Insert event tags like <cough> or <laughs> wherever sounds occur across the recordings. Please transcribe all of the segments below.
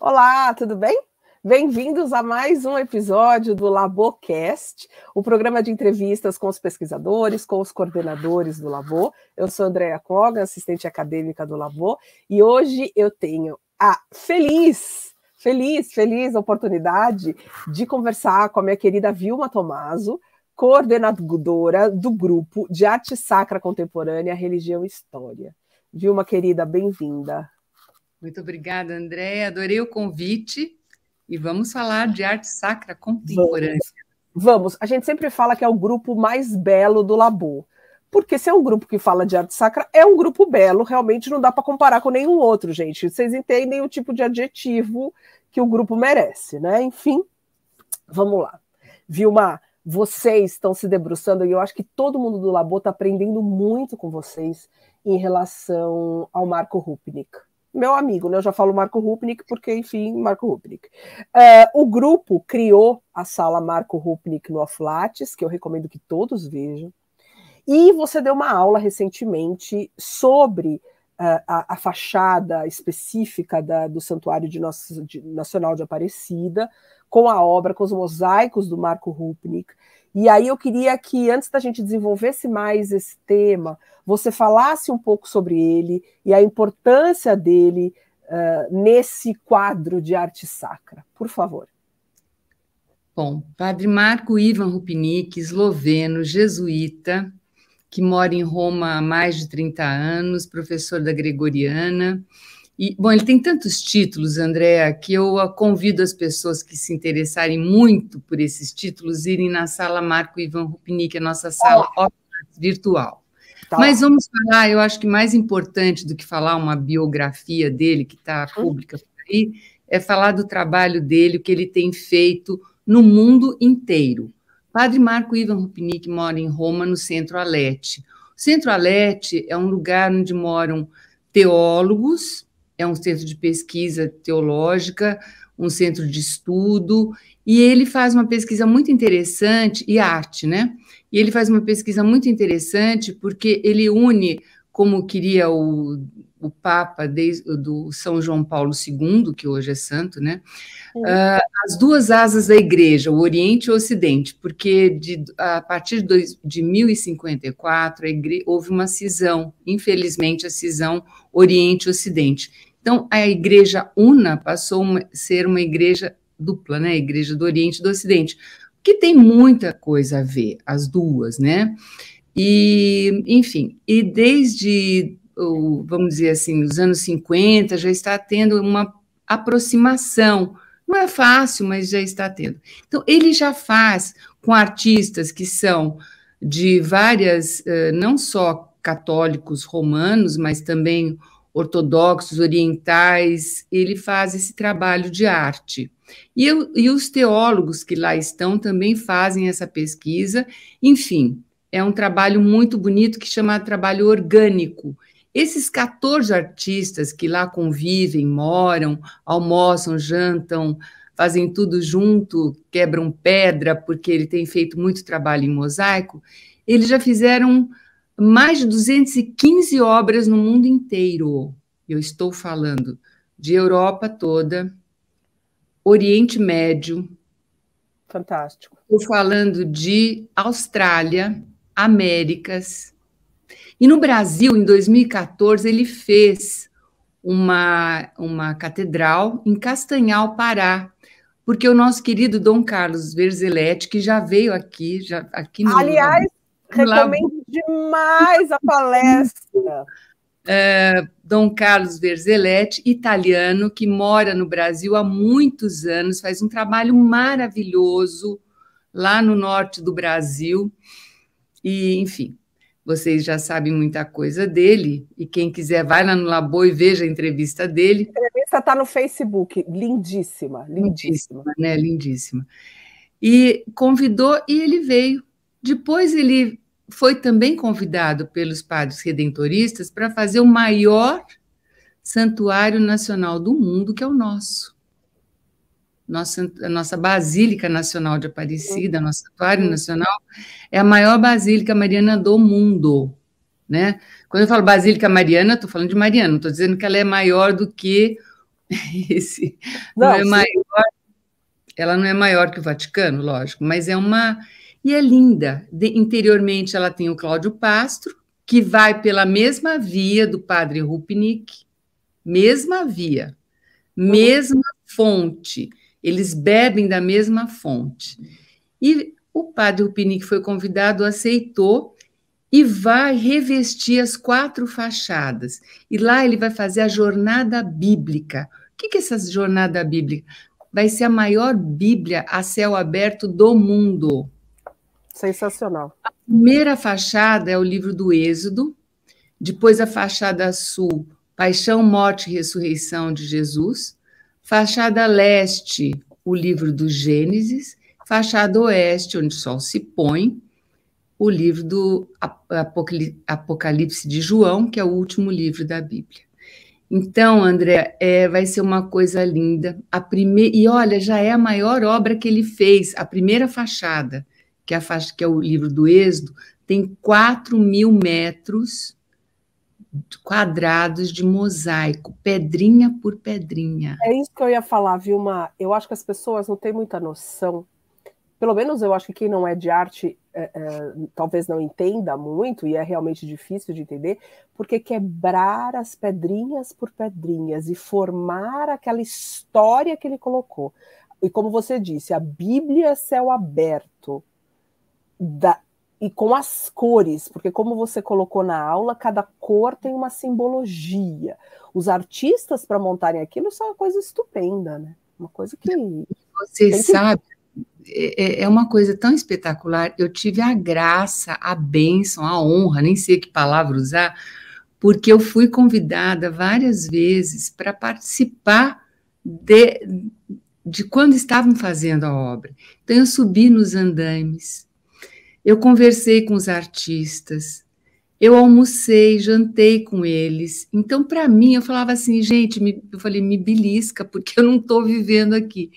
Olá, tudo bem? Bem-vindos a mais um episódio do Labocast, o programa de entrevistas com os pesquisadores, com os coordenadores do Labo. Eu sou Andréa Kogan, assistente acadêmica do Labo, e hoje eu tenho a feliz feliz, feliz oportunidade de conversar com a minha querida Vilma Tomaso, coordenadora do grupo de Arte Sacra Contemporânea, Religião e História. Vilma, querida, bem-vinda. Muito obrigada, André. Adorei o convite. E vamos falar de arte sacra contemporânea. Vamos. vamos. A gente sempre fala que é o grupo mais belo do Labo, Porque se é um grupo que fala de arte sacra, é um grupo belo, realmente não dá para comparar com nenhum outro, gente. Vocês entendem o tipo de adjetivo que o grupo merece, né? Enfim, vamos lá. Vilma, vocês estão se debruçando e eu acho que todo mundo do Labo está aprendendo muito com vocês em relação ao Marco Rupnik meu amigo, né? Eu já falo Marco Rupnik, porque, enfim, Marco Rupnik. Uh, é, o grupo criou a sala Marco Rupnik no Aflates, que eu recomendo que todos vejam. E você deu uma aula recentemente sobre uh, a, a, fachada específica da, do Santuário de Nossa, de, Nacional de Aparecida, com a obra, com os mosaicos do Marco Rupnik. E aí eu queria que, antes da gente desenvolvesse mais esse tema, você falasse um pouco sobre ele e a importância dele uh, nesse quadro de arte sacra, por favor. Bom, Padre Marco Ivan Rupnik, esloveno, jesuíta, que mora em Roma há mais de 30 anos, professor da Gregoriana, e, bom, ele tem tantos títulos, Andréa, que eu convido as pessoas que se interessarem muito por esses títulos irem na sala Marco Ivan Rupnik, é a nossa sala tá. virtual. Tá. Mas vamos falar, eu acho que mais importante do que falar uma biografia dele, que está uhum. pública por aí, é falar do trabalho dele, o que ele tem feito no mundo inteiro. Padre Marco Ivan Rupnik mora em Roma, no Centro Alete. O Centro Alete é um lugar onde moram teólogos, é um centro de pesquisa teológica, um centro de estudo, e ele faz uma pesquisa muito interessante, e arte, né? E ele faz uma pesquisa muito interessante porque ele une, como queria o, o Papa desde, do São João Paulo II, que hoje é santo, né? Uh, as duas asas da igreja, o Oriente e o Ocidente, porque de, a partir de, dois, de 1054 houve uma cisão, infelizmente, a cisão Oriente-Ocidente então, a Igreja Una passou a ser uma igreja dupla, né? A igreja do Oriente e do Ocidente, que tem muita coisa a ver, as duas, né? E, enfim, e desde, vamos dizer assim, os anos 50, já está tendo uma aproximação. Não é fácil, mas já está tendo. Então, ele já faz com artistas que são de várias, eh, não só católicos romanos, mas também ortodoxos, orientais, ele faz esse trabalho de arte. E, eu, e os teólogos que lá estão também fazem essa pesquisa. Enfim, é um trabalho muito bonito que chama trabalho orgânico. Esses 14 artistas que lá convivem, moram, almoçam, jantam, fazem tudo junto, quebram pedra, porque ele tem feito muito trabalho em mosaico, eles já fizeram mais de 215 obras no mundo inteiro. Eu estou falando de Europa toda, Oriente Médio. Fantástico. Estou falando de Austrália, Américas. E no Brasil, em 2014, ele fez uma, uma catedral em Castanhal, Pará, porque o nosso querido Dom Carlos Verzeletti, que já veio aqui, já aqui no. Aliás, recomendo demais a palestra. É, Dom Carlos Verzeletti, italiano, que mora no Brasil há muitos anos, faz um trabalho maravilhoso lá no norte do Brasil. E, enfim, vocês já sabem muita coisa dele. E quem quiser, vai lá no Labo e veja a entrevista dele. A entrevista está no Facebook, lindíssima, lindíssima. Lindíssima, né? Lindíssima. E convidou e ele veio. Depois ele foi também convidado pelos padres redentoristas para fazer o maior santuário nacional do mundo, que é o nosso. Nossa, a nossa Basílica Nacional de Aparecida, uhum. nosso santuário nacional, é a maior basílica mariana do mundo. Né? Quando eu falo Basílica Mariana, estou falando de Mariana, estou dizendo que ela é maior do que <laughs> esse. Não, não é maior, ela não é maior que o Vaticano, lógico, mas é uma e é linda. De, interiormente ela tem o Cláudio Pastro, que vai pela mesma via do padre Rupnik, mesma via, mesma fonte. Eles bebem da mesma fonte. E o padre Rupnik foi convidado, aceitou e vai revestir as quatro fachadas. E lá ele vai fazer a jornada bíblica. O que é essa jornada bíblica? Vai ser a maior Bíblia a céu aberto do mundo. Sensacional. A primeira fachada é o livro do Êxodo, depois a fachada sul, Paixão, Morte e Ressurreição de Jesus, fachada leste, o livro do Gênesis, fachada oeste, onde o sol se põe, o livro do Apocalipse de João, que é o último livro da Bíblia. Então, André, é, vai ser uma coisa linda. A primeira, e olha, já é a maior obra que ele fez, a primeira fachada que é a faixa que é o livro do Êxodo, tem 4 mil metros quadrados de mosaico, pedrinha por pedrinha. É isso que eu ia falar, Vilma. Eu acho que as pessoas não têm muita noção. Pelo menos eu acho que quem não é de arte é, é, talvez não entenda muito, e é realmente difícil de entender, porque quebrar as pedrinhas por pedrinhas e formar aquela história que ele colocou. E como você disse, a Bíblia é céu aberto da, e com as cores, porque como você colocou na aula, cada cor tem uma simbologia. Os artistas para montarem aquilo são é uma coisa estupenda, né? Uma coisa que você que... sabe é, é, é, uma coisa tão espetacular. Eu tive a graça, a bênção, a honra, nem sei que palavra usar, porque eu fui convidada várias vezes para participar de, de quando estavam fazendo a obra. Então eu subi nos andaimes eu conversei com os artistas, eu almocei, jantei com eles. Então, para mim, eu falava assim, gente, me, eu falei, me belisca, porque eu não estou vivendo aqui.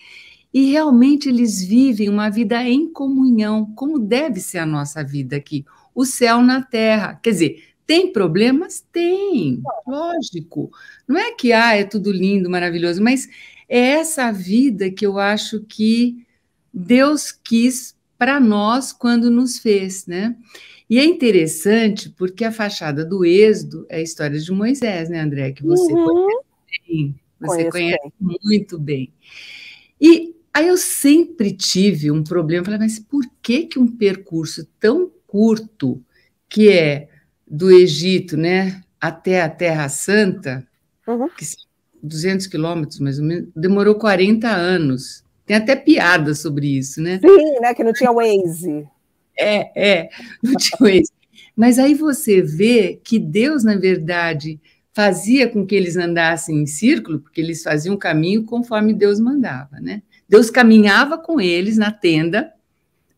E realmente eles vivem uma vida em comunhão, como deve ser a nossa vida aqui. O céu na terra. Quer dizer, tem problemas? Tem, lógico. Não é que ah, é tudo lindo, maravilhoso, mas é essa vida que eu acho que Deus quis para nós quando nos fez, né? E é interessante porque a fachada do Êxodo é a história de Moisés, né, André? Que você uhum. conhece bem, você conhece bem. muito bem. E aí eu sempre tive um problema, falei, mas por que, que um percurso tão curto, que é do Egito, né, até a Terra Santa, uhum. que são 200 quilômetros mais ou menos, demorou 40 anos? Tem até piada sobre isso, né? Sim, né? Que não tinha Waze. É, é, não tinha Waze. Mas aí você vê que Deus, na verdade, fazia com que eles andassem em círculo, porque eles faziam o caminho conforme Deus mandava, né? Deus caminhava com eles na tenda,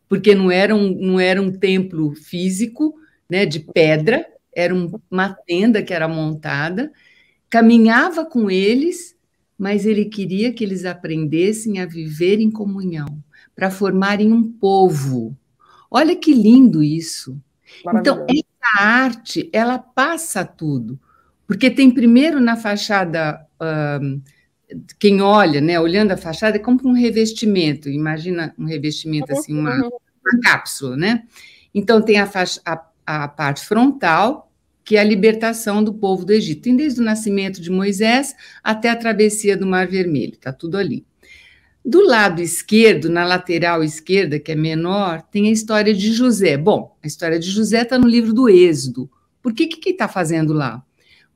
porque não era um, não era um templo físico, né, de pedra, era uma tenda que era montada, caminhava com eles mas ele queria que eles aprendessem a viver em comunhão, para formarem um povo. Olha que lindo isso. Então, essa arte, ela passa tudo, porque tem primeiro na fachada, quem olha, né, olhando a fachada, é como um revestimento, imagina um revestimento assim, uma, uhum. uma cápsula, né? Então, tem a, faixa, a, a parte frontal, que é a libertação do povo do Egito. Tem desde o nascimento de Moisés até a travessia do Mar Vermelho, está tudo ali. Do lado esquerdo, na lateral esquerda, que é menor, tem a história de José. Bom, a história de José está no livro do Êxodo. Por que que está fazendo lá?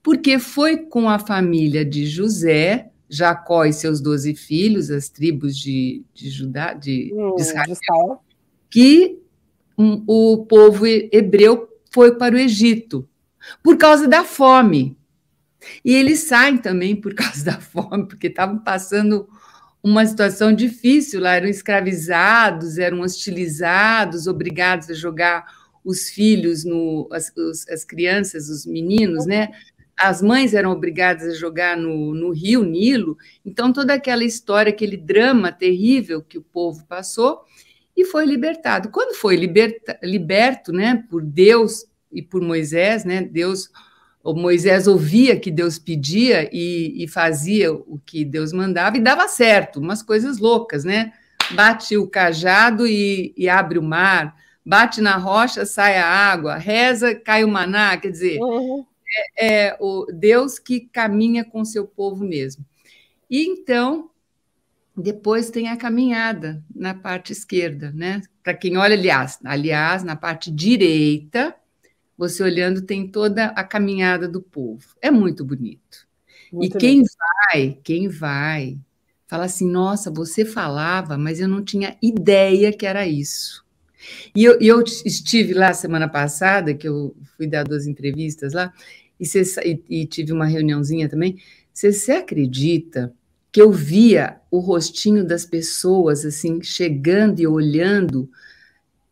Porque foi com a família de José, Jacó e seus doze filhos, as tribos de, de Judá, de, de hum, Israel, que um, o povo hebreu foi para o Egito por causa da fome. E eles saem também por <laughs> causa da fome, porque estavam passando uma situação difícil lá, eram escravizados, eram hostilizados, obrigados a jogar os filhos, no, as, os, as crianças, os meninos, né? As mães eram obrigadas a jogar no, no rio Nilo, então toda aquela história, aquele drama terrível que o povo passou, e foi libertado. Quando foi liberta, liberto né, por Deus e por Moisés, né? Deus, Moisés ouvia que Deus pedia e, e, fazia o que Deus mandava e dava certo, umas coisas loucas, né? Bate o cajado e, e abre o mar, bate na rocha, sai a água, reza, cai o maná, quer dizer, uhum. é, é o Deus que caminha com seu povo mesmo. E então depois tem a caminhada na parte esquerda, né? Para quem olha, aliás, aliás, na parte direita, você olhando tem toda a caminhada do povo. É muito bonito. Muito e quem vai, quem vai, fala assim: nossa, você falava, mas eu não tinha ideia que era isso. E eu, eu estive lá semana passada, que eu fui dar duas entrevistas lá, e, cê, e, e tive uma reuniãozinha também. Você acredita que eu via o rostinho das pessoas assim chegando e olhando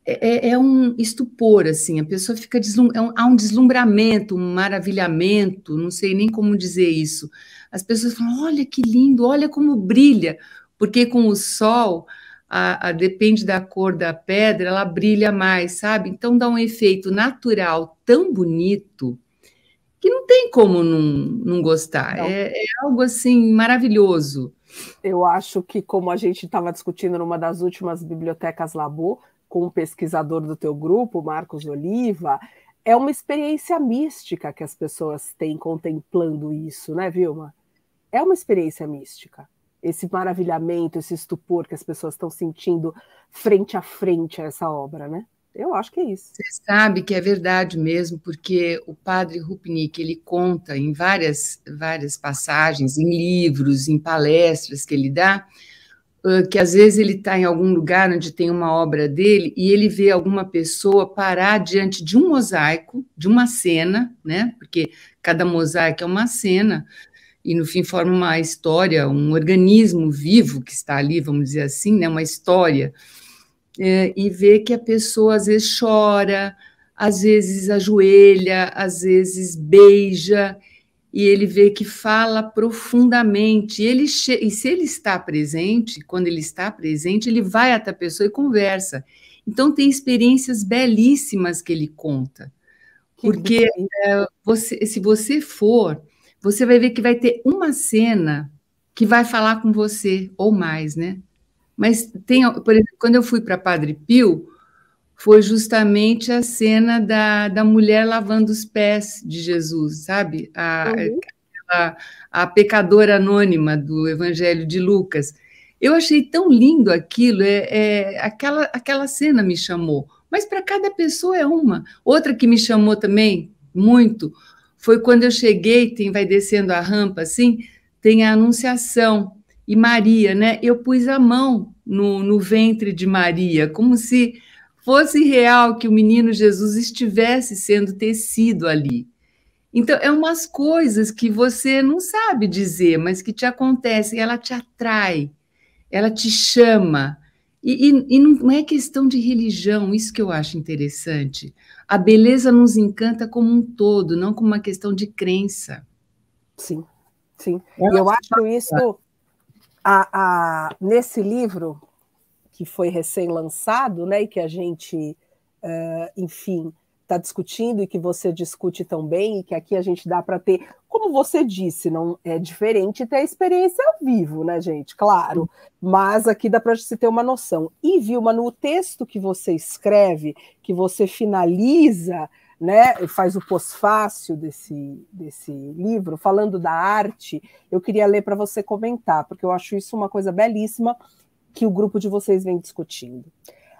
é, é, é, um estupor, assim, a pessoa fica deslum... é um, há um deslumbramento, um maravilhamento, não sei nem como dizer isso. As pessoas falam, olha que lindo, olha como brilha, porque com o sol, a, a, depende da cor da pedra, ela brilha mais, sabe? Então dá um efeito natural tão bonito que não tem como não, não gostar. Não. É, é algo assim maravilhoso. Eu acho que, como a gente estava discutindo numa das últimas bibliotecas Labu, com um pesquisador do teu grupo, Marcos Oliva, é uma experiência mística que as pessoas têm contemplando isso, né, Vilma? É uma experiência mística. Esse maravilhamento, esse estupor que as pessoas estão sentindo frente a frente a essa obra, né? Eu acho que é isso. Você sabe que é verdade mesmo, porque o padre Rupnik ele conta em várias, várias passagens, em livros, em palestras que ele dá, que às vezes ele está em algum lugar onde tem uma obra dele e ele vê alguma pessoa parar diante de um mosaico, de uma cena, né? Porque cada mosaico é uma cena e no fim forma uma história, um organismo vivo que está ali, vamos dizer assim, né? Uma história é, e vê que a pessoa às vezes chora, às vezes ajoelha, às vezes beija e ele vê que fala profundamente. E, ele e se ele está presente, quando ele está presente, ele vai até a pessoa e conversa. Então, tem experiências belíssimas que ele conta. Porque é, você, se você for, você vai ver que vai ter uma cena que vai falar com você, ou mais, né? Mas tem, por exemplo, quando eu fui para Padre Pio, foi justamente a cena da, da mulher lavando os pés de Jesus, sabe? A, uhum. a, a pecadora anônima do Evangelho de Lucas. Eu achei tão lindo aquilo, é, é aquela, aquela cena me chamou, mas para cada pessoa é uma. Outra que me chamou também muito foi quando eu cheguei, tem, vai descendo a rampa assim, tem a Anunciação e Maria, né? Eu pus a mão no, no ventre de Maria, como se fosse real que o menino Jesus estivesse sendo tecido ali. Então, é umas coisas que você não sabe dizer, mas que te acontecem, ela te atrai, ela te chama. E, e, e, não é questão de religião, isso que eu acho interessante. A beleza nos encanta como um todo, não como uma questão de crença. Sim, sim. eu acho isso a, a, nesse livro que foi recém-lançado, né, e que a gente, uh, enfim, está discutindo e que você discute tão bem. e que aqui a gente dá para ter, como você disse, não é diferente ter a experiência ao vivo, né, gente? Claro, mas aqui dá para se ter uma noção. E viu, no texto que você escreve, que você finaliza, né, faz o pós-fácil desse, desse livro, falando da arte, eu queria ler para você comentar, porque eu acho isso uma coisa belíssima que o grupo de vocês vem discutindo.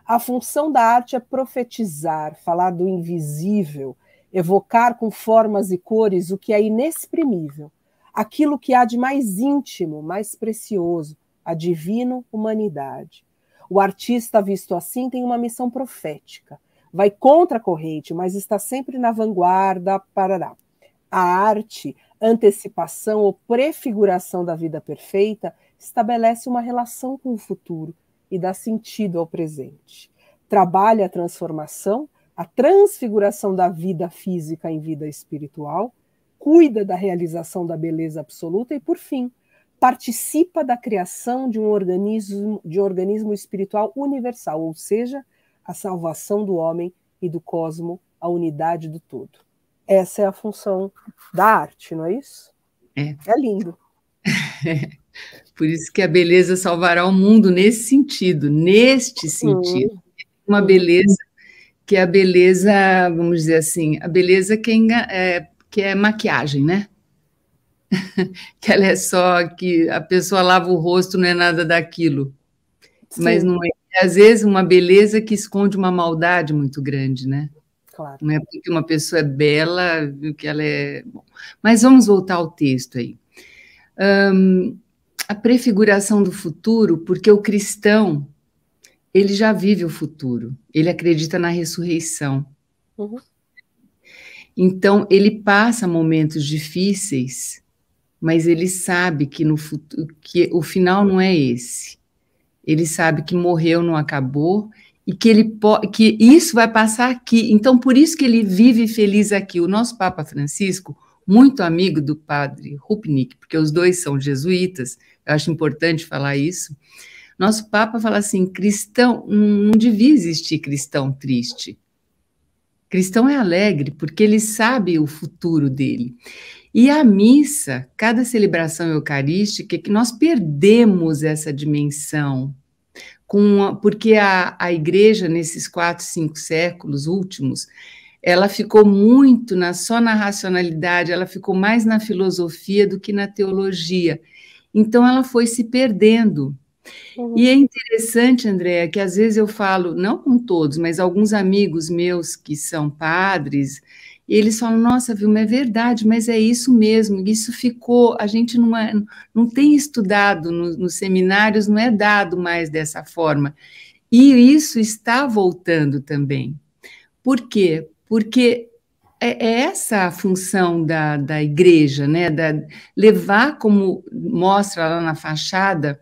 A função da arte é profetizar, falar do invisível, evocar com formas e cores o que é inexprimível, aquilo que há de mais íntimo, mais precioso, a divina humanidade. O artista, visto assim, tem uma missão profética. Vai contra a corrente, mas está sempre na vanguarda. Parará. A arte, antecipação ou prefiguração da vida perfeita, estabelece uma relação com o futuro e dá sentido ao presente. Trabalha a transformação, a transfiguração da vida física em vida espiritual, cuida da realização da beleza absoluta e, por fim, participa da criação de um organismo, de um organismo espiritual universal, ou seja, a salvação do homem e do cosmo, a unidade do todo. Essa é a função da arte, não é isso? É, é lindo. <laughs> Por isso que a beleza salvará o mundo nesse sentido, neste sentido. Uma beleza que é a beleza, vamos dizer assim, a beleza que é, é que é maquiagem, né? <laughs> que ela é só que a pessoa lava o rosto, não é nada daquilo. Sim. Mas não é, às vezes, uma beleza que esconde uma maldade muito grande, né? Claro. Não é porque uma pessoa é bela que ela é. Bom, mas vamos voltar ao texto aí. Um, a prefiguração do futuro, porque o cristão, ele já vive o futuro, ele acredita na ressurreição. Uhum. Então, ele passa momentos difíceis, mas ele sabe que, no futuro, que o final não é esse. Ele sabe que morreu, não acabou, e que, ele que isso vai passar aqui. Então, por isso que ele vive feliz aqui. O nosso Papa Francisco, muito amigo do padre Rupnik, porque os dois são jesuítas, eu acho importante falar isso. Nosso Papa fala assim: cristão, não devia existir cristão triste. Cristão é alegre porque ele sabe o futuro dele. E a missa, cada celebração eucarística, é que nós perdemos essa dimensão, a, porque a, a igreja, nesses quatro, cinco séculos últimos, ela ficou muito na, só na racionalidade, ela ficou mais na filosofia do que na teologia. Então ela foi se perdendo. Uhum. E é uhum. interessante, Andréa, que às vezes eu falo, não com todos, mas alguns amigos meus que são padres, e eles falam, nossa, Vilma, é verdade, mas é isso mesmo, isso ficou, a gente não, é, não tem estudado no, nos seminários, não é dado mais dessa forma. E isso está voltando também. Por quê? Porque é, é essa a função da, da igreja, né? Da, levar, como mostra lá na fachada,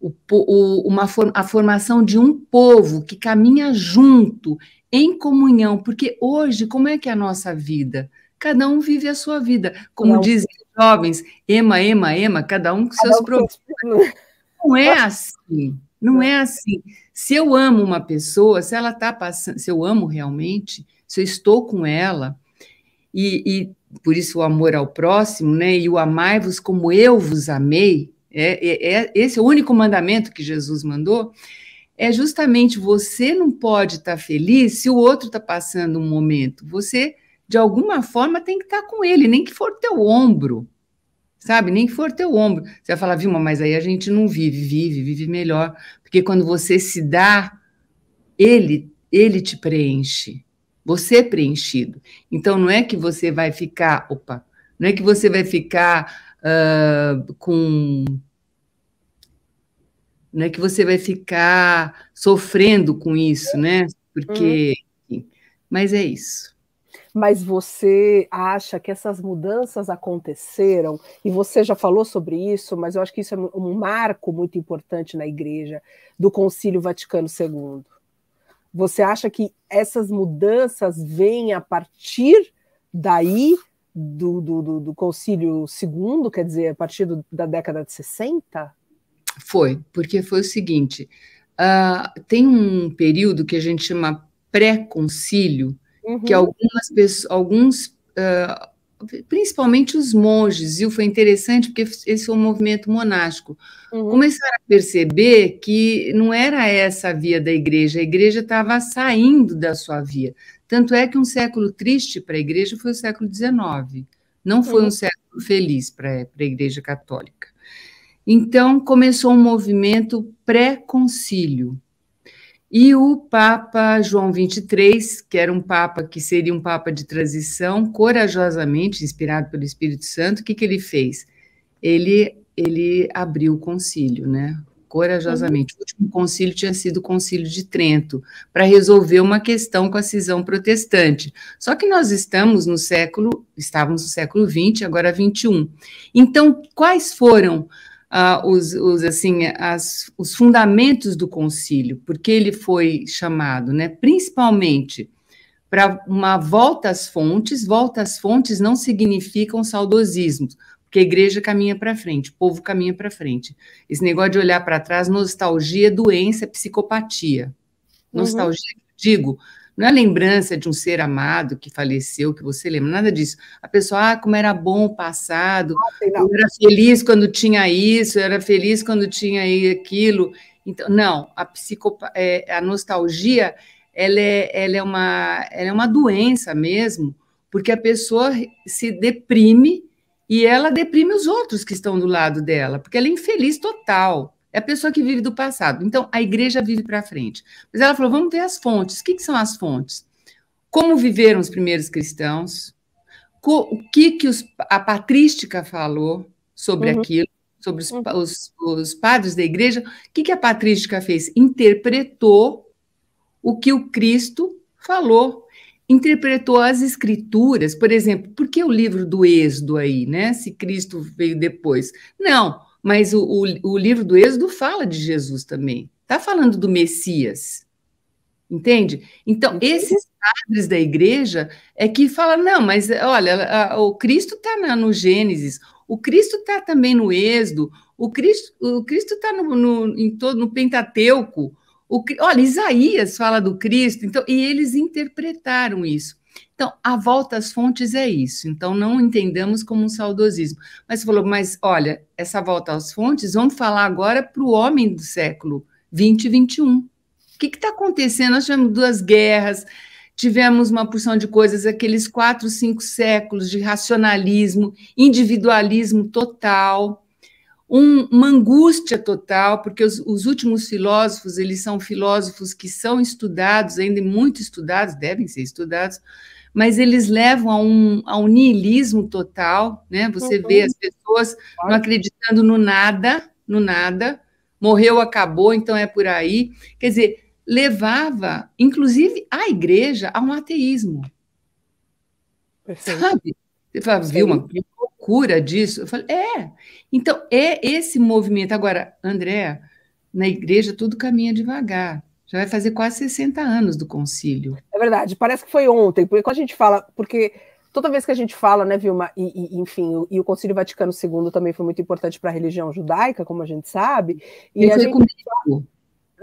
o, o, uma, a formação de um povo que caminha junto, em comunhão. Porque hoje, como é que é a nossa vida? Cada um vive a sua vida. Como Não. dizem os jovens, ema, ema, ema, cada um com cada seus um problemas. Não é assim. Não é assim. Se eu amo uma pessoa, se ela está passando, se eu amo realmente, se eu estou com ela, e, e por isso o amor ao próximo, né? E o amai-vos como eu vos amei. É, é, é, esse é o único mandamento que Jesus mandou. É justamente você não pode estar tá feliz se o outro está passando um momento. Você, de alguma forma, tem que estar tá com ele, nem que for teu ombro, sabe? Nem que for teu ombro. Você vai falar, Vilma, mas aí a gente não vive, vive, vive melhor. Porque quando você se dá, ele, ele te preenche você é preenchido. Então não é que você vai ficar, opa, não é que você vai ficar uh, com não é que você vai ficar sofrendo com isso, né? Porque uhum. mas é isso mas você acha que essas mudanças aconteceram, e você já falou sobre isso, mas eu acho que isso é um marco muito importante na igreja, do Concílio Vaticano II. Você acha que essas mudanças vêm a partir daí do, do, do, do concílio segundo, quer dizer, a partir do, da década de 60? Foi, porque foi o seguinte: uh, tem um período que a gente chama pré-concílio, uhum. que algumas pessoas, alguns. Uh, principalmente os monges, e foi interessante porque esse foi um movimento monástico, uhum. começaram a perceber que não era essa a via da igreja, a igreja estava saindo da sua via. Tanto é que um século triste para a igreja foi o século XIX, não foi uhum. um século feliz para a igreja católica. Então começou um movimento pré-concílio, e o Papa João XXIII, que era um Papa que seria um Papa de transição, corajosamente inspirado pelo Espírito Santo, o que, que ele fez? Ele, ele abriu o concílio, né? corajosamente. O último concílio tinha sido o concílio de Trento, para resolver uma questão com a cisão protestante. Só que nós estamos no século, estávamos no século XX, agora XXI. Então, quais foram uh, os, os, assim, as, os fundamentos do concílio, porque ele foi chamado, né, principalmente para uma volta às fontes, volta às fontes não significam saudosismo, porque a igreja caminha para frente, o povo caminha para frente. Esse negócio de olhar para trás, nostalgia, doença, psicopatia. Uhum. Nostalgia, digo, não é a lembrança de um ser amado que faleceu, que você lembra, nada disso. A pessoa, ah, como era bom o passado, não, ah, não. eu era feliz quando tinha isso, eu era feliz quando tinha aquilo. Então, não, a, psicopa é, a nostalgia ela é, ela, é uma, ela é uma doença mesmo, porque a pessoa se deprime e ela deprime os outros que estão do lado dela, porque ela é infeliz total. É a pessoa que vive do passado. Então, a igreja vive para frente. Mas ela falou: vamos ver as fontes. O que, que são as fontes? Como viveram os primeiros cristãos? O que, que os, a patrística falou sobre uhum. aquilo? sobre os, uhum. os, os, padres da igreja, o que, que a patrística fez? Interpretou o que o Cristo falou, interpretou as escrituras, por exemplo, por que o livro do Êxodo aí, né? Se Cristo veio depois. Não, mas o, o, o livro do Êxodo fala de Jesus também. Está falando do Messias. Entende? Então, esses padres da igreja é que falam: não, mas olha, a, o Cristo está no Gênesis, o Cristo está também no Êxodo, o Cristo o está no, no, em todo, no Pentateuco. O, olha, Isaías fala do Cristo, então, e eles interpretaram isso. Então, a volta às fontes é isso. Então, não entendamos como um saudosismo. Mas você falou, mas olha, essa volta às fontes, vamos falar agora para o homem do século 20 e 21. O que está acontecendo? Nós tivemos duas guerras, tivemos uma porção de coisas, aqueles quatro, cinco séculos de racionalismo, individualismo total um, uma angústia total, porque os, os, últimos filósofos, eles são filósofos que são estudados, ainda muito estudados, devem ser estudados, mas eles levam a um, a um niilismo total, né? Você vê uhum. as pessoas não acreditando no nada, no nada, morreu, acabou, então é por aí. Quer dizer, levava, inclusive, a igreja a um ateísmo. Perfeito. Sabe? Você fala, viu uma cura disso? Eu falei, é. Então, é esse movimento. Agora, André, na igreja tudo caminha devagar. Já vai fazer quase 60 anos do concílio. É verdade, parece que foi ontem, porque quando a gente fala, porque toda vez que a gente fala, né, Vilma, e, e enfim, o, e o Concílio Vaticano II também foi muito importante para a religião judaica, como a gente sabe. E, a foi gente... comigo.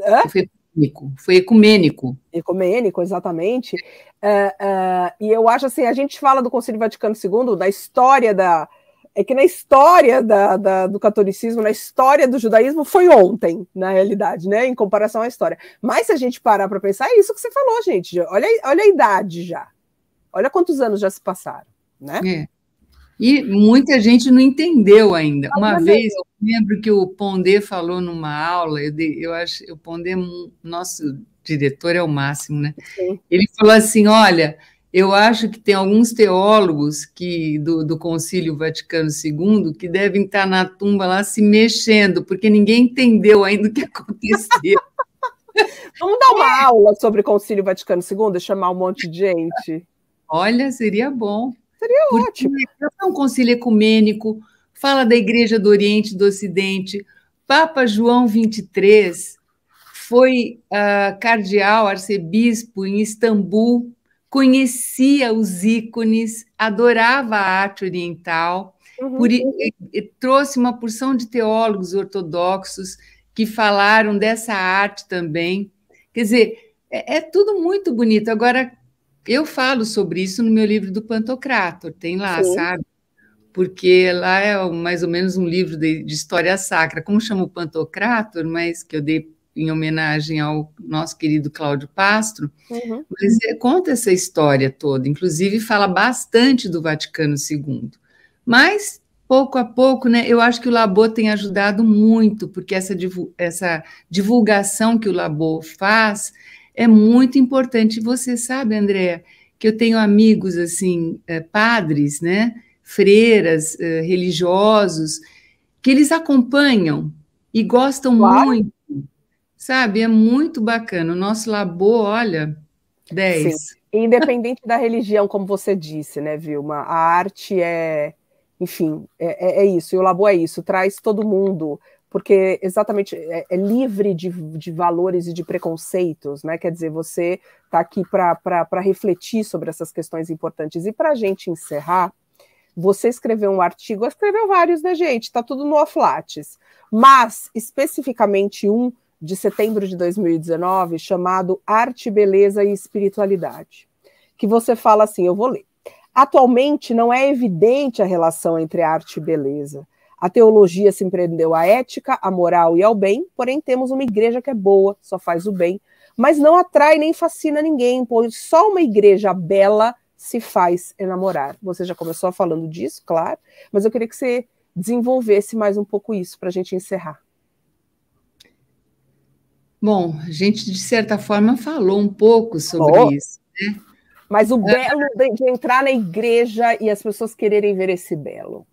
Hã? ecumênico, foi ecumênico. Ecumênico, exatamente. Uh, uh, e eu acho assim, a gente fala do Concílio Vaticano II, da história da... É que na história da, da, do catolicismo, na história do judaísmo, foi ontem, na realidade, né? Em comparação à história. Mas se a gente parar para pensar, é isso que você falou, gente. Olha, olha a idade já. Olha quantos anos já se passaram, né? É. E muita gente não entendeu ainda. Uma vez, é eu lembro que o Pondé falou numa aula, eu, eu acho, o Pondé, nosso diretor é o máximo, né? Sim. Ele falou assim, olha, eu acho que tem alguns teólogos que do, do Concílio Vaticano II que devem estar na tumba lá se mexendo, porque ninguém entendeu ainda o que aconteceu. <laughs> <laughs> Vamos dar uma aula sobre o Concílio Vaticano II, chamar um monte de gente. Olha, seria bom. Seria Porque ótimo. É um concílio ecumênico, fala da Igreja do Oriente e do Ocidente. Papa João 23 foi uh, cardeal, arcebispo em Istambul, conhecia os ícones, adorava a arte oriental, uhum. por, e, e trouxe uma porção de teólogos ortodoxos que falaram dessa arte também. Quer dizer, é, é tudo muito bonito. Agora, eu falo sobre isso no meu livro do Pantocrator, tem lá, Sim. sabe? Porque lá é mais ou menos um livro de, de história sacra, como chama o Pantocrator, mas que eu dei em homenagem ao nosso querido Cláudio Pastro, uhum. mas é, conta essa história toda, inclusive fala bastante do Vaticano II. Mas pouco a pouco, né? Eu acho que o Labo tem ajudado muito, porque essa, divulgação que o Labo faz é muito importante. Você sabe, André, que eu tenho amigos assim, eh, padres, né, freiras, eh, religiosos, que eles acompanham e gostam muito, sabe? É muito bacana. O nosso labor, olha, 10. Sim. Independente da religião, como você disse, né, Vilma? A arte é, enfim, é, é, é isso. E o labor é isso. Traz todo mundo porque exatamente é, é livre de, de, valores e de preconceitos, né? Quer dizer, você está aqui para refletir sobre essas questões importantes. E para a gente encerrar, você escreveu um artigo, escreveu vários, né, gente? Está tudo no Oflates, mas especificamente um de setembro de 2019, chamado Arte, Beleza e Espiritualidade, que você fala assim: eu vou ler. Atualmente não é evidente a relação entre arte e beleza. A teologia se empreendeu à ética, à moral e ao bem, porém temos uma igreja que é boa, só faz o bem, mas não atrai nem fascina ninguém, pois só uma igreja bela se faz enamorar. Você já começou falando disso, claro, mas eu queria que você desenvolvesse mais um pouco isso para a gente encerrar. Bom, a gente, de certa forma, falou um pouco sobre oh. isso, né? Mas o belo de, de entrar na igreja e as pessoas quererem ver esse belo.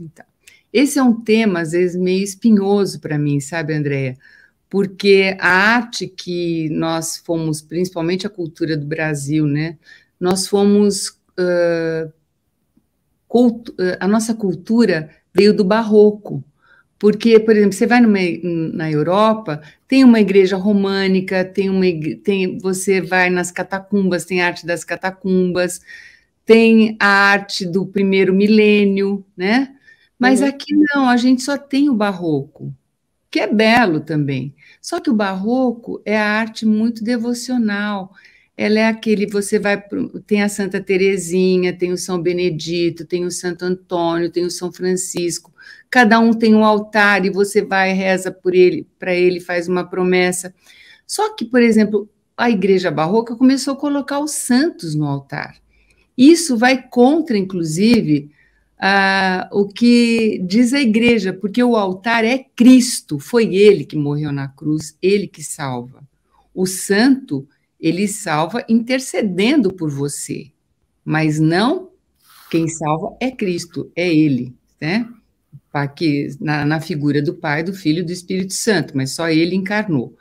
Então. Esse é um tema, às vezes, meio espinhoso para mim, sabe, Andréia? Porque a arte que nós fomos, principalmente a cultura do Brasil, né? Nós fomos. Uh, a nossa cultura veio do barroco. Porque, por exemplo, você vai numa, na Europa, tem uma igreja românica, tem uma tem, você vai nas catacumbas, tem arte das catacumbas, tem a arte do primeiro milênio, né? Mas uhum. aqui não, a gente só tem o barroco, que é belo também. Só que o barroco é a arte muito devocional. Ela é aquele, você vai, tem a Santa Teresinha, tem o São Benedito, tem o Santo Antônio, tem o São Francisco. Cada um tem um altar e você vai reza por ele, para ele faz uma promessa. Só que, por exemplo, a igreja barroca começou a colocar os santos no altar. Isso vai contra, inclusive, ah, o que diz a igreja, porque o altar é Cristo, foi ele que morreu na cruz, ele que salva. O santo, ele salva intercedendo por você, mas não quem salva é Cristo, é ele, né? Tá aqui, na, na figura do Pai, do Filho e do Espírito Santo, mas só ele encarnou.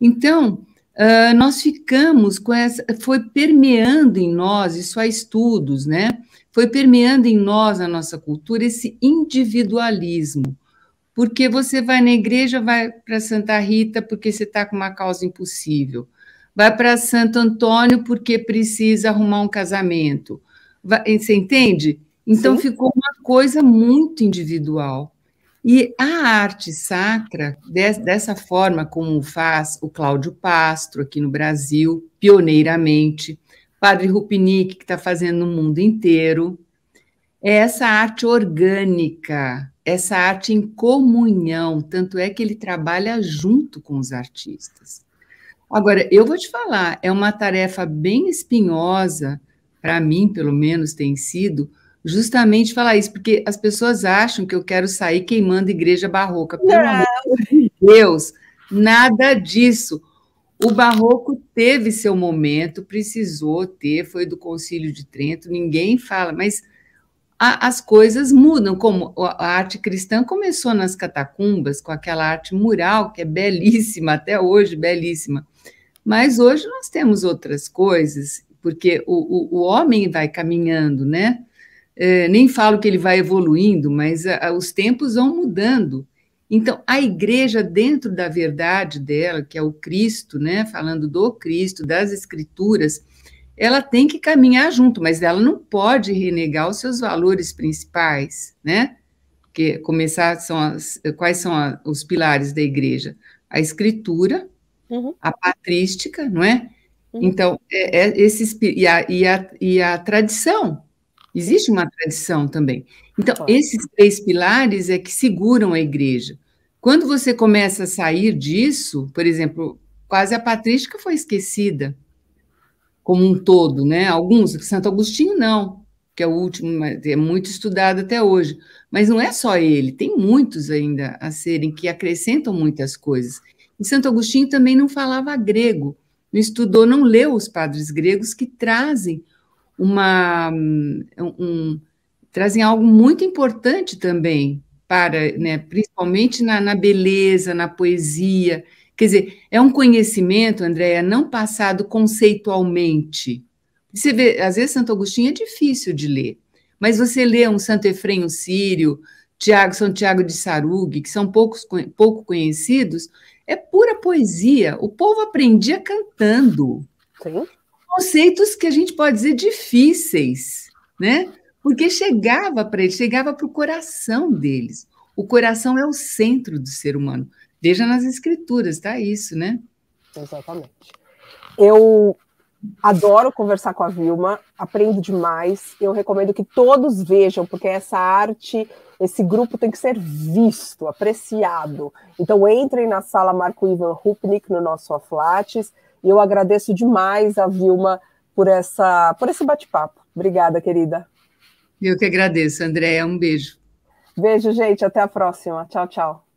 Então, Uh, nós ficamos com essa, foi permeando em nós, isso há estudos, né? foi permeando em nós, na nossa cultura, esse individualismo. Porque você vai na igreja, vai para Santa Rita porque você está com uma causa impossível. Vai para Santo Antônio porque precisa arrumar um casamento. Vai, você entende? Então Sim. ficou uma coisa muito individual. E a arte sacra, dessa forma como faz o Cláudio Pastro aqui no Brasil, pioneiramente, Padre Rupnik, que está fazendo no mundo inteiro, é essa arte orgânica, essa arte em comunhão, tanto é que ele trabalha junto com os artistas. Agora, eu vou te falar, é uma tarefa bem espinhosa, para mim, pelo menos, tem sido, justamente falar isso, porque as pessoas acham que eu quero sair queimando igreja barroca. Pelo Não. amor de Deus, nada disso. O barroco teve seu momento, precisou ter, foi do Concílio de Trento, ninguém fala, mas a, as coisas mudam, como a arte cristã começou nas catacumbas, com aquela arte mural, que é belíssima até hoje, belíssima. Mas hoje nós temos outras coisas, porque o, o, o homem vai caminhando, né? É, nem falo que ele vai evoluindo, mas a, é, a, os tempos vão mudando. Então, a igreja, dentro da verdade dela, que é o Cristo, né, falando do Cristo, das Escrituras, ela tem que caminhar junto, mas ela não pode renegar os seus valores principais, né? Que começar são as, quais são a, os pilares da igreja? A escritura, uhum. a patrística, não é? Uhum. Então, é, é esses, e, a, e, a, e a tradição, Existe uma tradição também. Então, esses três pilares é que seguram a igreja. Quando você começa a sair disso, por exemplo, quase a patrística foi esquecida como um todo, né? Alguns, Santo Agostinho não, que é o último, é muito estudado até hoje. Mas não é só ele, tem muitos ainda a serem que acrescentam muitas coisas. E Santo Agostinho também não falava grego, não estudou, não leu os padres gregos que trazem uma um, trazem algo muito importante também para, né, principalmente na, na beleza, na poesia. Quer dizer, é um conhecimento, Andréia, não passado conceitualmente. Você vê, às vezes Santo Agostinho é difícil de ler, mas você lê um Santo Efrem, um Sírio, Tiago, São Tiago de Sarugue, que são poucos, pouco conhecidos, é pura poesia. O povo aprendia cantando. Sim conceitos que a gente pode dizer difíceis, né? Porque chegava para eles, chegava para o coração deles. O coração é o centro do ser humano. Veja nas escrituras, tá isso, né? Exatamente. Eu adoro conversar com a Vilma, aprendo demais. Eu recomendo que todos vejam, porque essa arte, esse grupo tem que ser visto, apreciado. Então entrem na sala Marco Ivan Rupnik no nosso Aflates e eu agradeço demais a Vilma por, essa, por esse bate-papo. Obrigada, querida. Eu que agradeço, Andréia. Um beijo. Beijo, gente. Até a próxima. Tchau, tchau.